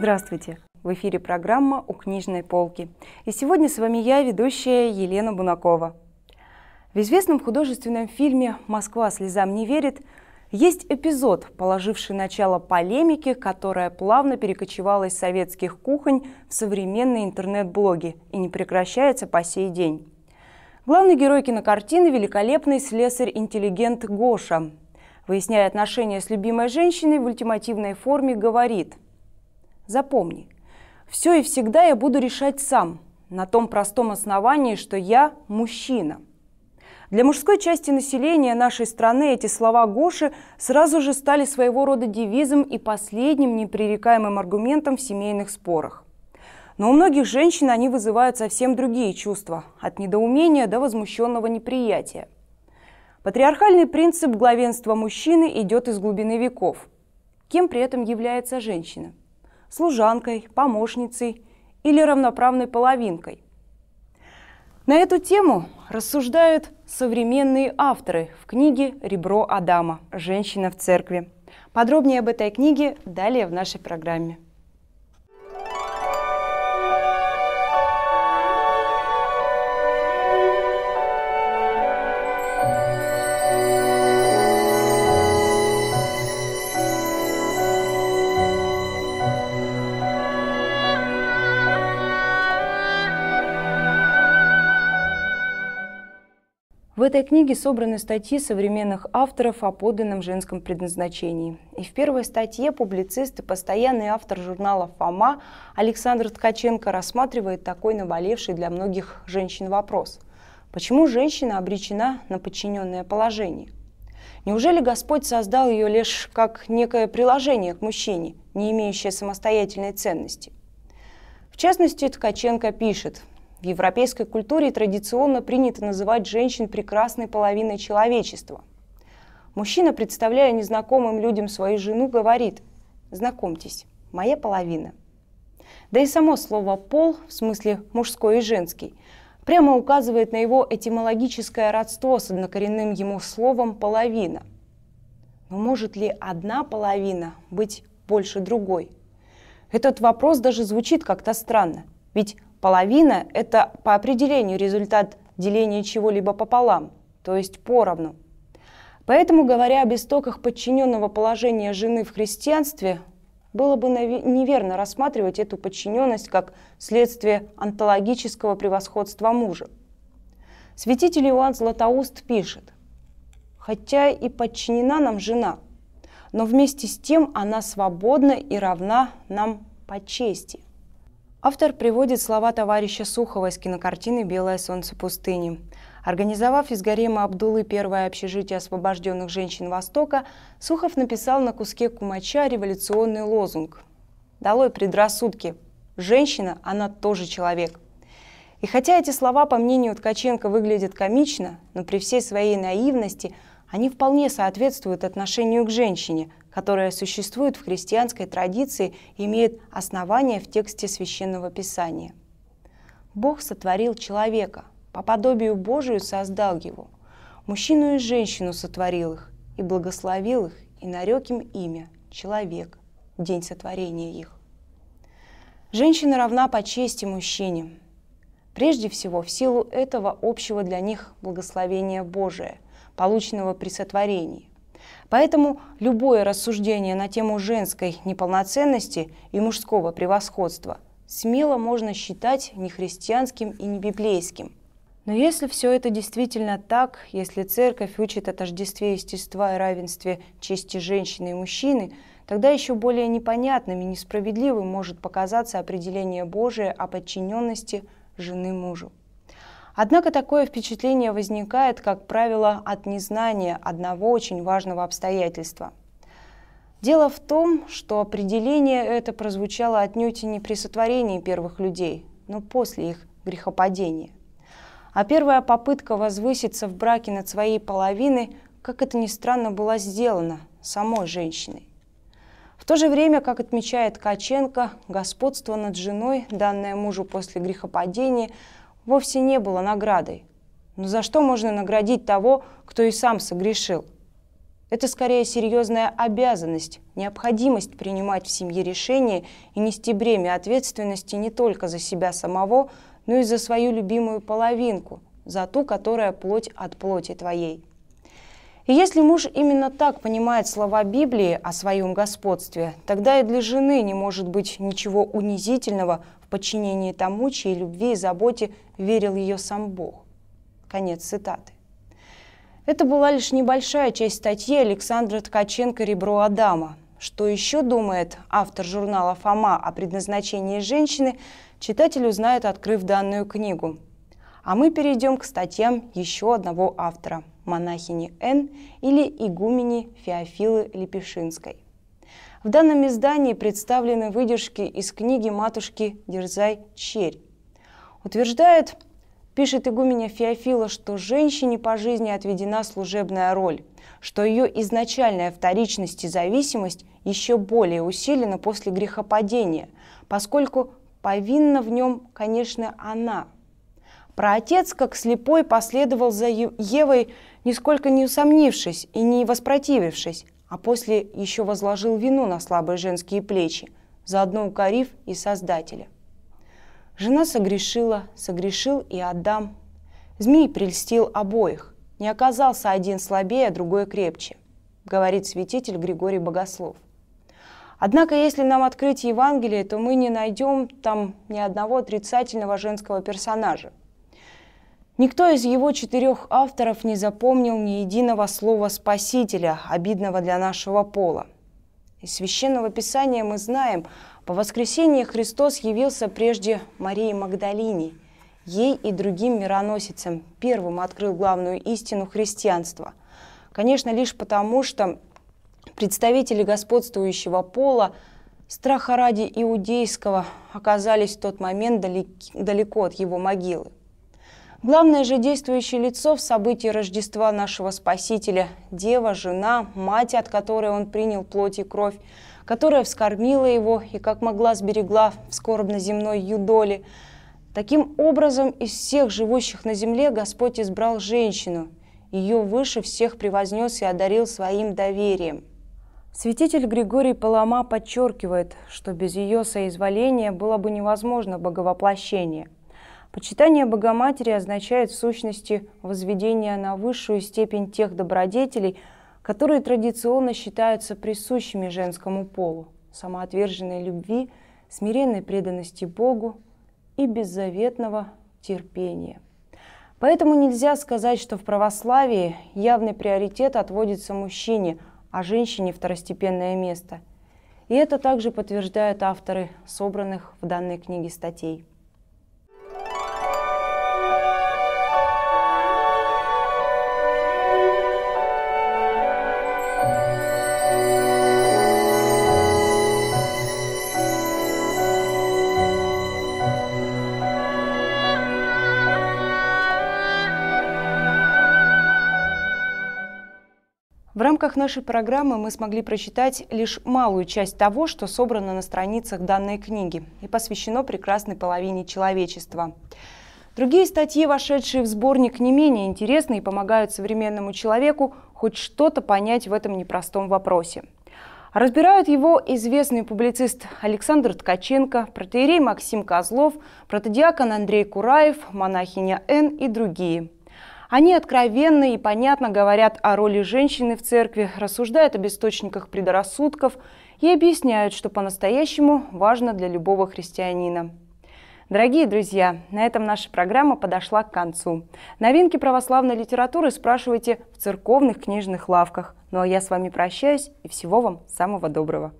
Здравствуйте! В эфире программа «У книжной полки». И сегодня с вами я, ведущая Елена Бунакова. В известном художественном фильме «Москва слезам не верит» есть эпизод, положивший начало полемике, которая плавно перекочевала из советских кухонь в современные интернет-блоги и не прекращается по сей день. Главный герой кинокартины – великолепный слесарь-интеллигент Гоша. Выясняя отношения с любимой женщиной, в ультимативной форме говорит – Запомни, все и всегда я буду решать сам, на том простом основании, что я мужчина. Для мужской части населения нашей страны эти слова Гоши сразу же стали своего рода девизом и последним непререкаемым аргументом в семейных спорах. Но у многих женщин они вызывают совсем другие чувства, от недоумения до возмущенного неприятия. Патриархальный принцип главенства мужчины идет из глубины веков. Кем при этом является женщина? служанкой, помощницей или равноправной половинкой. На эту тему рассуждают современные авторы в книге «Ребро Адама. Женщина в церкви». Подробнее об этой книге далее в нашей программе. В этой книге собраны статьи современных авторов о подлинном женском предназначении. И в первой статье публицист и постоянный автор журнала «Фома» Александр Ткаченко рассматривает такой наболевший для многих женщин вопрос. Почему женщина обречена на подчиненное положение? Неужели Господь создал ее лишь как некое приложение к мужчине, не имеющее самостоятельной ценности? В частности, Ткаченко пишет, в европейской культуре традиционно принято называть женщин прекрасной половиной человечества. Мужчина, представляя незнакомым людям свою жену, говорит «Знакомьтесь, моя половина». Да и само слово «пол» в смысле «мужской» и «женский» прямо указывает на его этимологическое родство с однокоренным ему словом «половина». Но может ли одна половина быть больше другой? Этот вопрос даже звучит как-то странно, ведь Половина – это по определению результат деления чего-либо пополам, то есть поровну. Поэтому, говоря об истоках подчиненного положения жены в христианстве, было бы неверно рассматривать эту подчиненность как следствие онтологического превосходства мужа. Святитель Иоанн Златоуст пишет, «Хотя и подчинена нам жена, но вместе с тем она свободна и равна нам по чести. Автор приводит слова товарища Сухова из кинокартины «Белое солнце пустыни». Организовав из гарема Абдулы первое общежитие освобожденных женщин Востока, Сухов написал на куске кумача революционный лозунг «Долой предрассудки! Женщина, она тоже человек!» И хотя эти слова, по мнению Ткаченко, выглядят комично, но при всей своей наивности они вполне соответствуют отношению к женщине – которая существует в христианской традиции имеет основание в тексте Священного Писания. Бог сотворил человека, по подобию Божию создал его. Мужчину и женщину сотворил их, и благословил их, и нарек им имя – человек, день сотворения их. Женщина равна по чести мужчине, прежде всего в силу этого общего для них благословения Божия, полученного при сотворении. Поэтому любое рассуждение на тему женской неполноценности и мужского превосходства смело можно считать нехристианским и небиблейским. Но если все это действительно так, если церковь учит о тождестве естества и равенстве чести женщины и мужчины, тогда еще более непонятным и несправедливым может показаться определение Божие о подчиненности жены мужу. Однако такое впечатление возникает, как правило, от незнания одного очень важного обстоятельства. Дело в том, что определение это прозвучало отнюдь не при сотворении первых людей, но после их грехопадения. А первая попытка возвыситься в браке над своей половиной, как это ни странно, была сделана самой женщиной. В то же время, как отмечает Каченко, господство над женой, данное мужу после грехопадения – вовсе не было наградой. Но за что можно наградить того, кто и сам согрешил? Это скорее серьезная обязанность, необходимость принимать в семье решения и нести бремя ответственности не только за себя самого, но и за свою любимую половинку, за ту, которая плоть от плоти твоей. И если муж именно так понимает слова Библии о своем господстве, тогда и для жены не может быть ничего унизительного в подчинении тому, чьей любви и заботе верил ее сам Бог. Конец цитаты. Это была лишь небольшая часть статьи Александра Ткаченко «Ребро Адама». Что еще думает автор журнала «Фома» о предназначении женщины, читатель узнает, открыв данную книгу. А мы перейдем к статьям еще одного автора – монахини Н или игумени Феофилы Лепешинской. В данном издании представлены выдержки из книги матушки Дерзай Черь. Утверждает, пишет игуменя Феофила, что женщине по жизни отведена служебная роль, что ее изначальная вторичность и зависимость еще более усилена после грехопадения, поскольку повинна в нем, конечно, она. Про отец, как слепой, последовал за Евой нисколько не усомнившись и не воспротивившись, а после еще возложил вину на слабые женские плечи, заодно укорив и Создателя. Жена согрешила, согрешил и Адам. Змей прельстил обоих, не оказался один слабее, а другой крепче, говорит святитель Григорий Богослов. Однако, если нам открыть Евангелие, то мы не найдем там ни одного отрицательного женского персонажа. Никто из его четырех авторов не запомнил ни единого слова Спасителя, обидного для нашего пола. Из Священного Писания мы знаем, по воскресенье Христос явился прежде Марии Магдалине. Ей и другим мироносицам первым открыл главную истину христианства. Конечно, лишь потому, что представители господствующего пола страха ради иудейского оказались в тот момент далеки, далеко от его могилы. Главное же действующее лицо в событии Рождества нашего Спасителя – дева, жена, мать, от которой он принял плоть и кровь, которая вскормила его и как могла сберегла в скорбно-земной юдоли. Таким образом, из всех живущих на земле Господь избрал женщину. Ее выше всех превознес и одарил своим доверием. Святитель Григорий Палама подчеркивает, что без ее соизволения было бы невозможно боговоплощение – Почитание Богоматери означает в сущности возведение на высшую степень тех добродетелей, которые традиционно считаются присущими женскому полу – самоотверженной любви, смиренной преданности Богу и беззаветного терпения. Поэтому нельзя сказать, что в православии явный приоритет отводится мужчине, а женщине второстепенное место. И это также подтверждают авторы собранных в данной книге статей. В рамках нашей программы мы смогли прочитать лишь малую часть того, что собрано на страницах данной книги и посвящено прекрасной половине человечества. Другие статьи, вошедшие в сборник, не менее интересны и помогают современному человеку хоть что-то понять в этом непростом вопросе. Разбирают его известный публицист Александр Ткаченко, протеерей Максим Козлов, протодиакон Андрей Кураев, монахиня Н и другие – они откровенно и понятно говорят о роли женщины в церкви, рассуждают об источниках предрассудков и объясняют, что по-настоящему важно для любого христианина. Дорогие друзья, на этом наша программа подошла к концу. Новинки православной литературы спрашивайте в церковных книжных лавках. Ну а я с вами прощаюсь и всего вам самого доброго.